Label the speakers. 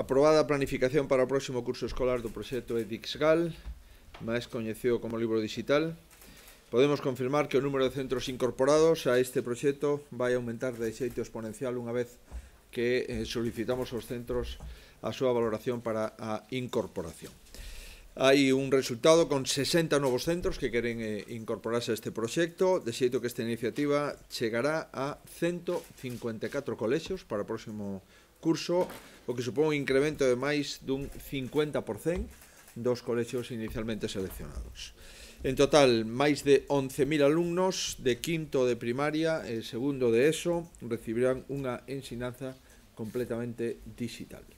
Speaker 1: Aprobada a planificación para o próximo curso escolar do proxecto EDIXGAL, máis coñecido como libro digital, podemos confirmar que o número de centros incorporados a este proxecto vai aumentar de xeito exponencial unha vez que eh, solicitamos aos centros a súa valoración para a incorporación. Hai un resultado con 60 novos centros que queren eh, incorporarse a este proxecto, de xeito que esta iniciativa chegará a 154 colexios para o próximo curso, o que supón un incremento de máis dun 50% dos colexios inicialmente seleccionados. En total, máis de 11.000 alumnos de quinto de primaria e segundo de ESO recibirán unha ensinanza completamente digital.